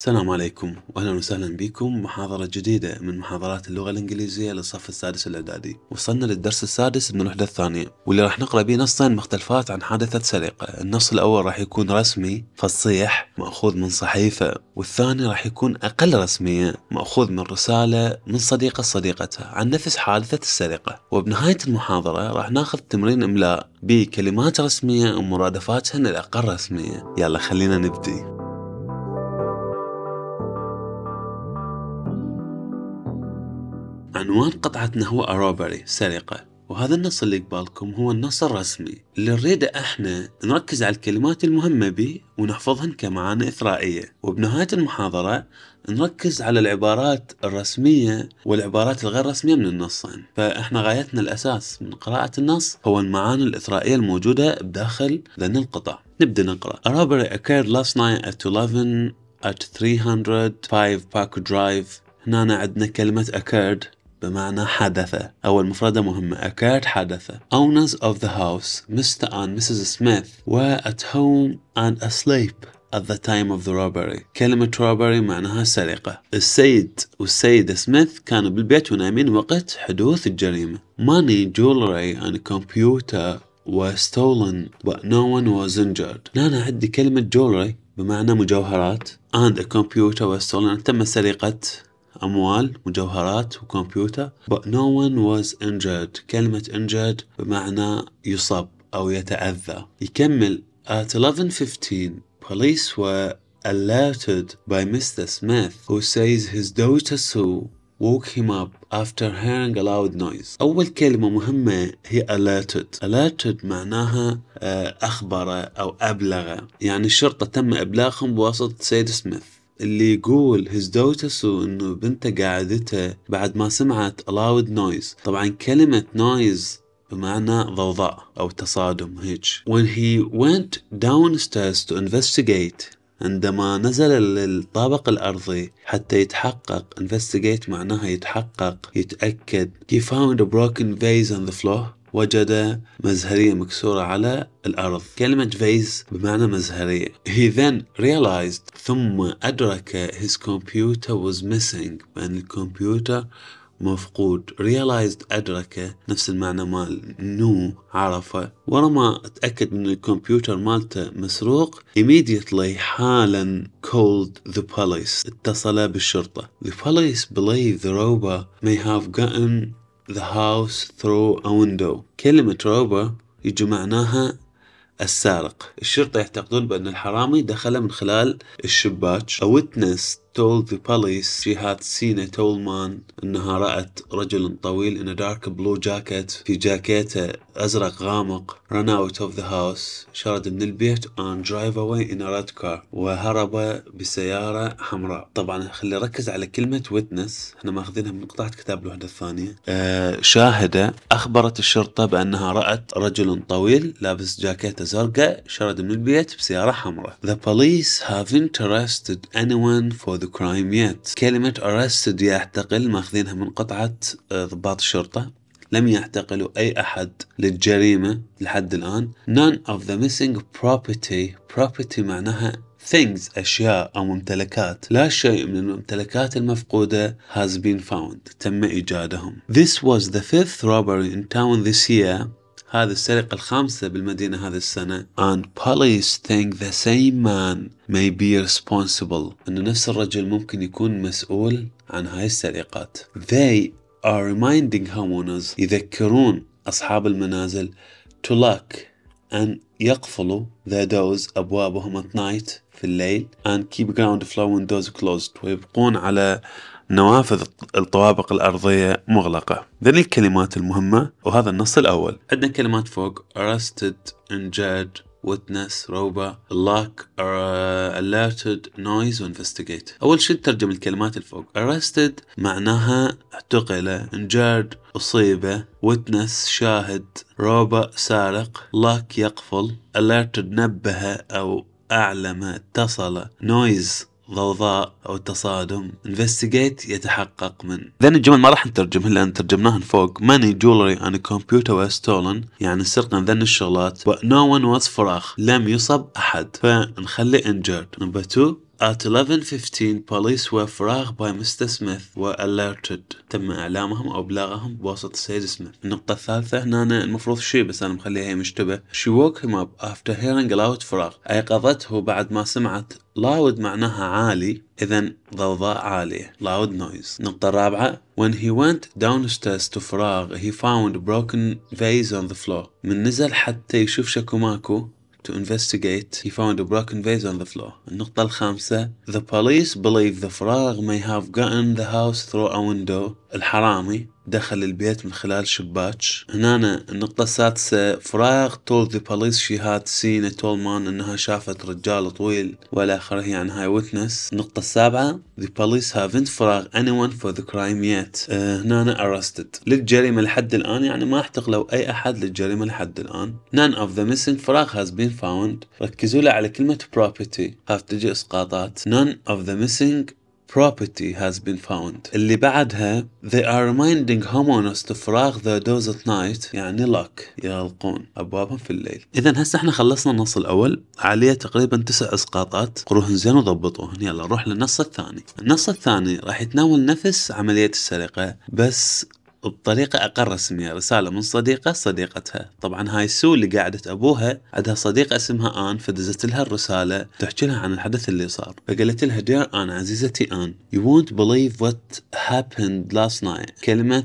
السلام عليكم واهلا وسهلا بكم محاضرة جديدة من محاضرات اللغة الانجليزية للصف السادس الاعدادي وصلنا للدرس السادس من الوحدة الثانية واللي راح نقرأ به نصين مختلفات عن حادثة سرقة النص الاول راح يكون رسمي فصيح مأخوذ من صحيفة والثاني راح يكون اقل رسمية مأخوذ من رسالة من صديقة صديقتها عن نفس حادثة السرقة وبنهاية المحاضرة راح ناخذ تمرين املاء بكلمات رسمية ومرادفاتهن الاقل رسمية يلا خلينا نبدي عنوان قطعتنا هو أرابري سرقة وهذا النص اللي قبالكم هو النص الرسمي اللي نريده احنا نركز على الكلمات المهمة به ونحفظهن كمعاني إثرائية وبنهاية المحاضرة نركز على العبارات الرسمية والعبارات الغير رسمية من النصين فإحنا غايتنا الأساس من قراءة النص هو المعاني الإثرائية الموجودة بداخل ذن القطع نبدأ نقرأ Robbery occurred last night at 11 at 305 Park Drive هنا عندنا كلمة occurred بمعنى حدث أو المفردة مهمة occurred حدث owners of the house Mr. and Mrs. Smith were at home and asleep at the time of the robbery كلمة robbery معناها سرقة السيد والسيدة سميث كانوا بالبيت ونامين وقت حدوث الجريمة money, jewelry and computer were stolen but no one was injured أنا عندي كلمة jewelry بمعنى مجوهرات and a computer was stolen تم سرقة أموال مجوهرات وكمبيوتر but no one was injured كلمة injured بمعنى يصاب أو يتأذى يكمل at 11.15 police were alerted by Mr. Smith who says his daughter Sue woke him up after hearing a loud noise أول كلمة مهمة هي alerted alerted معناها أخبر أو أبلغ يعني الشرطة تم إبلاغهم بواسطة سيد سميث اللي يقول هزدوجته دوتسو انه بنته قاعدته بعد ما سمعت allowed noise طبعا كلمة noise بمعنى ضوضاء أو تصادم هيج when he went downstairs to investigate عندما نزل للطابق الأرضي حتى يتحقق investigate معناها يتحقق يتأكد he found a broken vase on the floor وجد مزهرية مكسورة على الأرض كلمة فيز بمعنى مزهرية he then realized ثم أدرك his computer was missing بأن الكمبيوتر مفقود realized أدرك نفس المعنى مال نو عرفه ورما تأكد من الكمبيوتر مالته مسروق immediately حالا called the police اتصل بالشرطة the police believe the robber may have gotten the house through a window كلمة robber يجي معناها السارق الشرطة يعتقدون بأن الحرامي دخل من خلال الشباك A witness told the police she had seen a tall man أنها رأت رجل طويل in a dark blue jacket في جاكيته أزرق غامق ran out of the house شرد من البيت and drive away in a red car وهرب بسيارة حمراء طبعا خلي ركز على كلمة witness احنا ماخذينها من قطعة كتاب الوحدة الثانية آه شاهدة أخبرت الشرطة بأنها رأت رجل طويل لابس جاكيته زرقاء شرد من البيت بسيارة حمراء The police have interested anyone for the يت كلمة arrested يعتقل ماخذينها من قطعة آه، ضباط الشرطة لم يعتقلوا أي أحد للجريمة لحد الآن none of the missing property property معناها things أشياء أو ممتلكات لا شيء من الممتلكات المفقودة has been found تم إيجادهم This was the fifth robbery in town this year هذه السرقة الخامسة بالمدينة هذه السنة and police think the same man may be responsible أنه نفس الرجل ممكن يكون مسؤول عن هاي السرقات they are reminding homeowners يذكرون أصحاب المنازل to lock أن يقفلوا the doors أبوابهم at night في الليل and keep ground floor windows closed ويبقون على نوافذ الطوابق الأرضية مغلقة ذني الكلمات المهمة وهذا النص الأول عندنا كلمات فوق arrested injured witness روبا lock uh, alerted noise investigate أول شيء ترجم الكلمات الفوق arrested معناها اعتقل injured أصيبة witness شاهد روبا سارق lock يقفل alerted نبه أو أعلم اتصل noise ضوضاء أو تصادم investigate يتحقق من ذن الجمل ما راح نترجمها لأن ترجمناها فوق ماني جولري ان كمبيوتر were stolen يعني سرقنا ذن الشغلات و no one was لم يصب أحد فنخلي انجرد نمبر 2 At 11:15 police were fragged by Mr. Smith were alerted تم إعلامهم أو إبلاغهم بواسطة السيد سميث النقطة الثالثة هنا أنا المفروض شيء بس أنا مخليها هي مشتبه She woke him up after hearing a loud فراغ أيقظته بعد ما سمعت loud معناها عالي إذا ضوضاء عالية loud noise النقطة الرابعة When he went downstairs to frog he found broken vase on the floor من نزل حتى يشوف شكو ماكو To investigate, he found a broken vase on the floor. النقطة الخامسة The police believe the frog may have gotten the house through a window. الحرامي دخل البيت من خلال شباك هنا النقطة السادسة فراغ تول ذا بوليس شي هاد سين تول مان انها شافت رجال طويل والى اخره يعني هاي ويتنس النقطة السابعة ذا بوليس هافنت فراغ اني ون فور ذا كرايم يت هنا ارستد للجريمة لحد الان يعني ما احتقلوا اي احد للجريمة لحد الان نان اوف ذا missing فراغ هاز بين فاوند ركزوا له على كلمة بروبرتي هاف تجي اسقاطات نان اوف ذا missing property has been found اللي بعدها they are reminding homeowners to فراغ the doors at night يعني lock يغلقون أبوابهم في الليل إذا هسه احنا خلصنا النص الأول عليه تقريبا تسع إسقاطات قروهن زين وضبطوهن يلا نروح للنص الثاني النص الثاني راح يتناول نفس عملية السرقة بس بطريقة أقل رسمية رسالة من صديقة صديقتها طبعا هاي سو اللي قاعدة أبوها عندها صديقة اسمها آن فدزت لها الرسالة تحكي لها عن الحدث اللي صار فقالت لها دير آن عزيزتي آن you won't believe what happened last night كلمة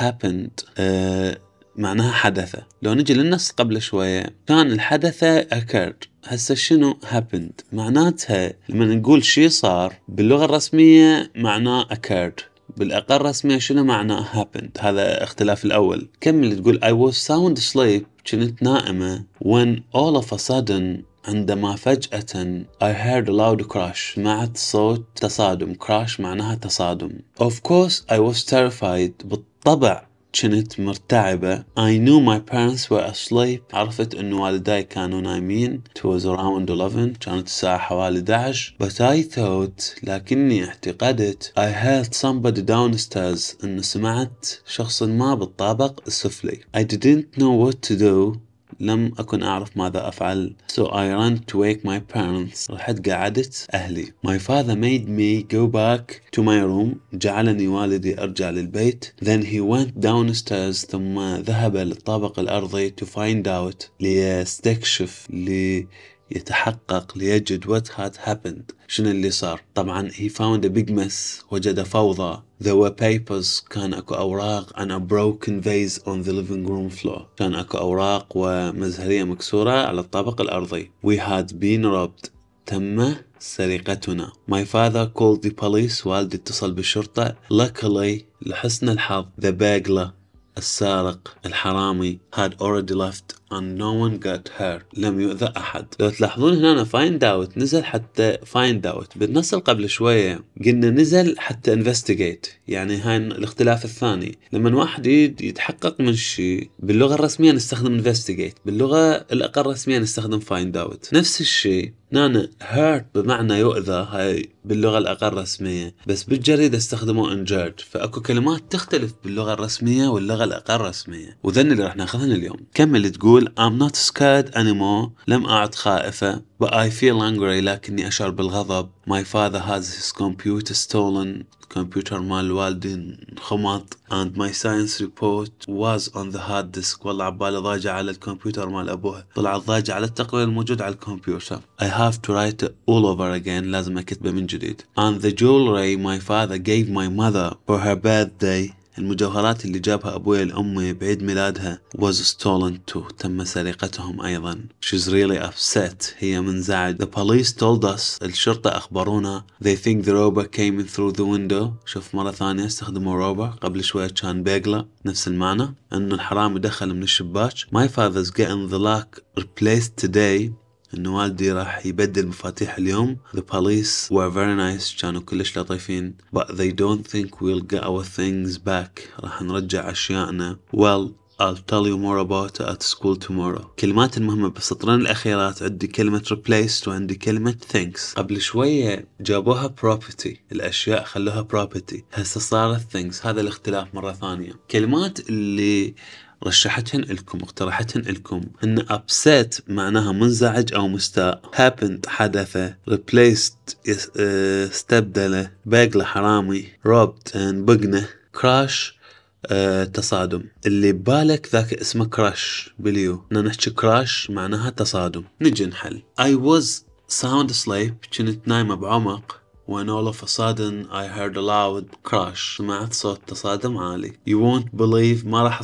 happened أه معناها حدثة لو نجي للنص قبل شوية كان الحدثة occurred هسه شنو happened معناتها لما نقول شي صار باللغة الرسمية معناه occurred بالاقل رسميا شنو معنى happened هذا اختلاف الاول كمل تقول I was sound asleep كنت نائمة when all of a sudden عندما فجأة I heard a loud crash سمعت صوت تصادم crash معناها تصادم of course I was terrified بالطبع كنت مرتعبة I knew my parents were asleep عرفت أن والداي كانوا نايمين It was around 11 كانت الساعة حوالي 11 But I thought لكني اعتقدت I heard somebody downstairs أن سمعت شخص ما بالطابق السفلي I didn't know what to do لم أكن أعرف ماذا أفعل so I ran to wake my parents رحت قعدت أهلي my father made me go back to my room جعلني والدي أرجع للبيت then he went downstairs ثم ذهب للطابق الأرضي to find out ليستكشف لي يتحقق ليجد what had happened شنو اللي صار طبعا he found a big mess وجد فوضى there were papers كان اكو اوراق and a broken vase on the living room floor كان اكو اوراق ومزهرية مكسورة على الطابق الارضي we had been robbed تم سرقتنا My father called the police والدي اتصل بالشرطة Luckily لحسن الحظ The burglar السارق الحرامي had already left and no one got hurt لم يؤذى أحد لو تلاحظون هنا find out نزل حتى find out بالنص قبل شوية قلنا نزل حتى investigate يعني هاي الاختلاف الثاني لما واحد يتحقق من شيء باللغة الرسمية نستخدم investigate باللغة الأقل رسمية نستخدم find out نفس الشيء نانا hurt بمعنى يؤذى هاي باللغة الأقل رسمية بس بالجريدة استخدموا injured فأكو كلمات تختلف باللغة الرسمية واللغة الأقل رسمية وذن اللي راح ناخذهن اليوم كمل تقول يقول I'm not scared anymore لم أعد خائفة but I feel angry لكني أشعر بالغضب my father has his computer stolen كمبيوتر مال الوالدي انخمط and my science report was on the hard disk والله عبالي ضاجع على الكمبيوتر مال أبوه طلع ضاجع على التقرير الموجود على الكمبيوتر I have to write it all over again لازم أكتبه من جديد and the jewelry my father gave my mother for her birthday المجوهرات اللي جابها أبوي لأمي بعيد ميلادها was stolen too تم سرقتهم أيضا she's really upset هي منزعج the police told us الشرطة أخبرونا they think the robber came in through the window شوف مرة ثانية استخدموا robber قبل شوية كان بيجلا نفس المعنى أنه الحرامي دخل من الشباك my father's getting the lock replaced today ان والدي راح يبدل مفاتيح اليوم the police were very nice كانوا كلش لطيفين but they don't think we'll get our things back راح نرجع اشيائنا well I'll tell you more about it at school tomorrow. كلمات المهمة بالسطرين الأخيرات عندي كلمة replaced وعندي كلمة thanks. قبل شوية جابوها property الأشياء خلوها property هسه صارت things هذا الاختلاف مرة ثانية. كلمات اللي رشحتهن لكم اقترحتهن لكم ان ابسيت معناها منزعج أو مستاء هابند حدث ريبليست آه، استبدل باقلة حرامي روبت انبقنة كراش أه تصادم اللي ببالك ذاك اسمه كراش بليو بدنا نحكي كراش معناها تصادم نجي نحل اي was sound asleep كنت نايمة بعمق when all of a sudden I heard a loud crash سمعت صوت تصادم عالي you won't believe ما راح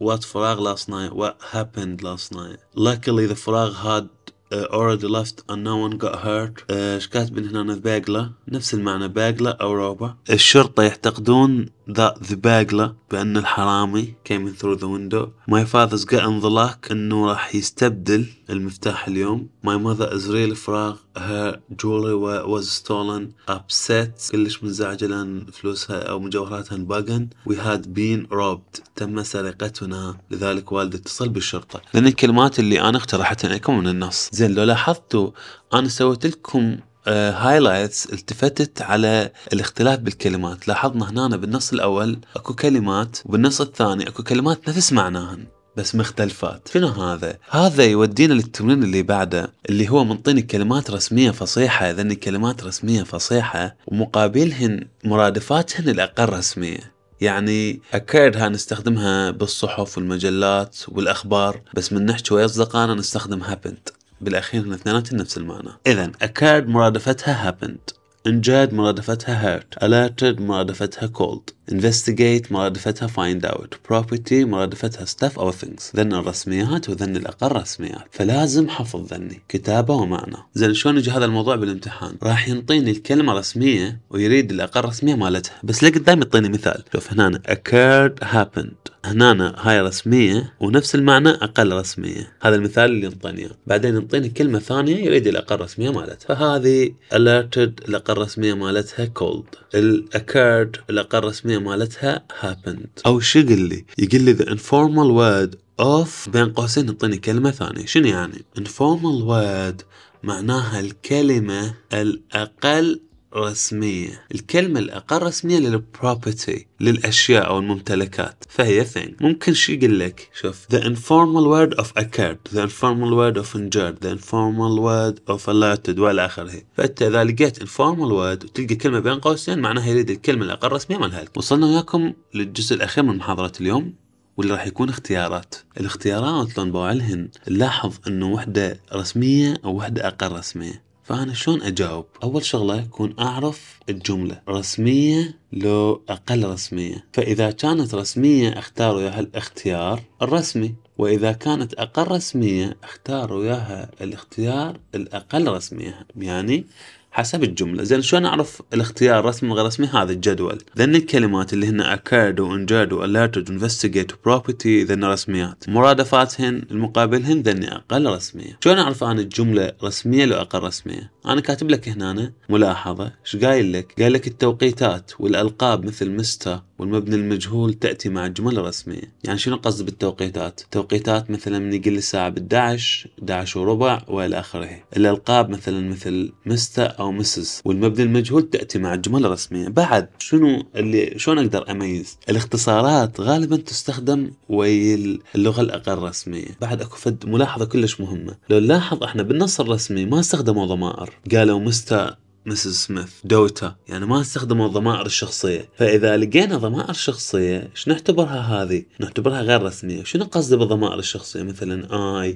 what فراغ last night what happened last night luckily the فراغ had آه، already left and no one got hurt آه، ايش كاتبين هنا ذباقلة نفس المعنى باقلة أو روبا الشرطة يعتقدون ذا ذباقلة بأن الحرامي came in through the window my father's got in the lock أنه راح يستبدل المفتاح اليوم my mother is really فراغ her jewelry was stolen upset كلش منزعجة لأن فلوسها أو مجوهراتها انباقن we had been robbed تم سرقتنا لذلك والدي اتصل بالشرطة لأن الكلمات اللي أنا اقترحتها لكم من النص زين لو لاحظتوا انا سويت لكم هايلايتس آه، uh, التفتت على الاختلاف بالكلمات لاحظنا هنا بالنص الاول اكو كلمات وبالنص الثاني اكو كلمات نفس معناهن بس مختلفات شنو هذا هذا يودينا للتمرين اللي بعده اللي هو منطيني كلمات رسميه فصيحه ذني كلمات رسميه فصيحه ومقابلهن مرادفاتهن الاقل رسميه يعني أكيد ها نستخدمها بالصحف والمجلات والأخبار بس من نحكي ويا أصدقائنا نستخدم هابنت بالأخير من اثنيناتهم نفس المعنى إذا أكاد مرادفتها happened انجاد مرادفتها هيرت alerted مرادفتها كولد investigate مرادفتها find out property مرادفتها stuff or things ذن الرسميات وذن الأقل رسميات فلازم حفظ ذني كتابة ومعنى زين شلون يجي هذا الموضوع بالامتحان راح ينطيني الكلمة رسمية ويريد الأقل رسمية مالتها بس لقدام يعطيني مثال شوف هنا occurred happened هنا هاي رسمية ونفس المعنى أقل رسمية هذا المثال اللي انطاني بعدين انطيني كلمة ثانية يريد الأقل رسمية مالتها فهذه alerted الأقل رسمية مالتها cold occurred الأقل رسمية مالتها happened أو شو يقول لي يقول لي the informal word of بين قوسين انطيني كلمة ثانية شنو يعني informal word معناها الكلمة الأقل رسمية الكلمة الأقل رسمية للبروبرتي للأشياء أو الممتلكات فهي thing ممكن شي يقول لك شوف the informal word of occurred the informal word of endured the informal word of allotted والى آخره فأنت إذا لقيت informal word وتلقى كلمة بين قوسين معناها يريد الكلمة الأقل رسمية مالها وصلنا وياكم للجزء الأخير من محاضرة اليوم واللي راح يكون اختيارات الاختيارات لون بوعلهن نلاحظ انه وحدة رسمية او وحدة اقل رسمية فأنا شلون أجاوب أول شغلة يكون أعرف الجملة رسمية لو أقل رسمية فإذا كانت رسمية أختار وياها الاختيار الرسمي وإذا كانت أقل رسمية اختار وياها الاختيار الأقل رسمية يعني حسب الجملة زين شلون أعرف الاختيار رسمي غير رسمي هذا الجدول ذن الكلمات اللي هن occurred و injured و alerted و investigate و property ذن رسميات مرادفاتهن المقابلهن ذن أقل رسمية شلون أعرف أنا الجملة رسمية لو أقل رسمية أنا كاتب لك هنا ملاحظة شو قايل لك قايل لك التوقيتات والألقاب مثل مستر والمبنى المجهول تأتي مع الجمل رسمية يعني شنو قصد بالتوقيتات توقيتات مثلا من يقل الساعة بال11 11 وربع وإلى آخره الألقاب مثلا مثل مستر أو مسز والمبنى المجهول تأتي مع الجمل رسمية بعد شنو اللي شلون أقدر أميز الاختصارات غالبا تستخدم ويا اللغة الأقل رسمية بعد أكو فد ملاحظة كلش مهمة لو نلاحظ احنا بالنص الرسمي ما استخدموا ضمائر قالوا مستر مسز سميث دوتا يعني ما استخدموا الضمائر الشخصية فإذا لقينا ضمائر شخصية ايش نعتبرها هذه نعتبرها غير رسمية شنو قصدي بالضمائر الشخصية مثلا I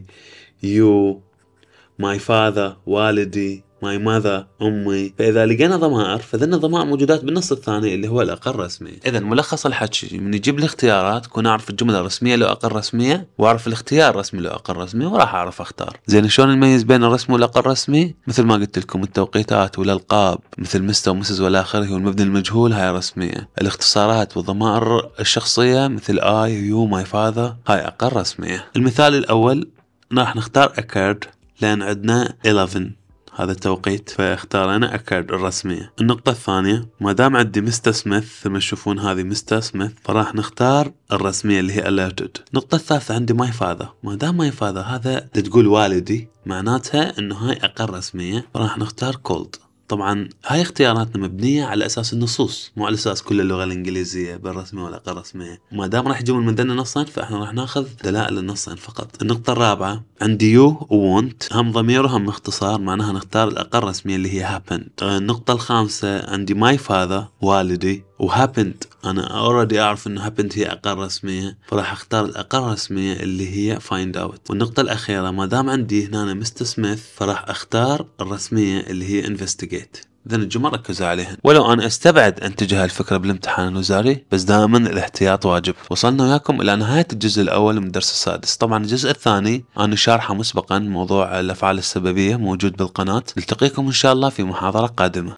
you my father والدي ماي ماذا امي فاذا لقينا ضمائر فذن الضمائر موجودات بالنص الثاني اللي هو الاقل رسميه اذا ملخص الحكي من يجيب لي اختيارات كون اعرف الجمله الرسميه لو اقل رسميه واعرف الاختيار الرسمي لو اقل رسمي وراح اعرف اختار زين شلون نميز بين الرسم والاقل رسمي مثل ما قلت لكم التوقيتات والالقاب مثل مستر ومسز والى اخره والمبنى المجهول هاي رسميه الاختصارات والضمائر الشخصيه مثل اي يو ماي فاذر هاي اقل رسميه المثال الاول راح نختار اكرد لان عندنا 11 هذا التوقيت فاختار انا اكاد الرسمية النقطة الثانية ما دام عندي مستر سميث ثم تشوفون هذه مستر سميث فراح نختار الرسمية اللي هي alerted النقطة الثالثة عندي ماي فاذر ما دام ماي فاذر هذا تقول والدي معناتها انه هاي اقل رسمية فراح نختار cold طبعا هاي اختياراتنا مبنية على أساس النصوص مو على أساس كل اللغة الإنجليزية بالرسمية ولا غير رسمية ما دام راح يجون من نصين فإحنا راح ناخذ دلائل النصين فقط النقطة الرابعة عندي يو وونت هم ضمير وهم اختصار معناها نختار الأقل رسمية اللي هي happened النقطة الخامسة عندي ماي فاذر والدي وهابند انا اوريدي اعرف انه هابند هي اقل رسميه فراح اختار الاقل رسميه اللي هي فايند اوت والنقطه الاخيره ما دام عندي هنا مستر سميث فراح اختار الرسميه اللي هي انفستيجيت اذا الجمهور ركزوا عليها ولو انا استبعد ان تجي هالفكرة بالامتحان الوزاري بس دائما الاحتياط واجب وصلنا وياكم الى نهايه الجزء الاول من الدرس السادس طبعا الجزء الثاني انا شارحه مسبقا موضوع الافعال السببيه موجود بالقناه نلتقيكم ان شاء الله في محاضره قادمه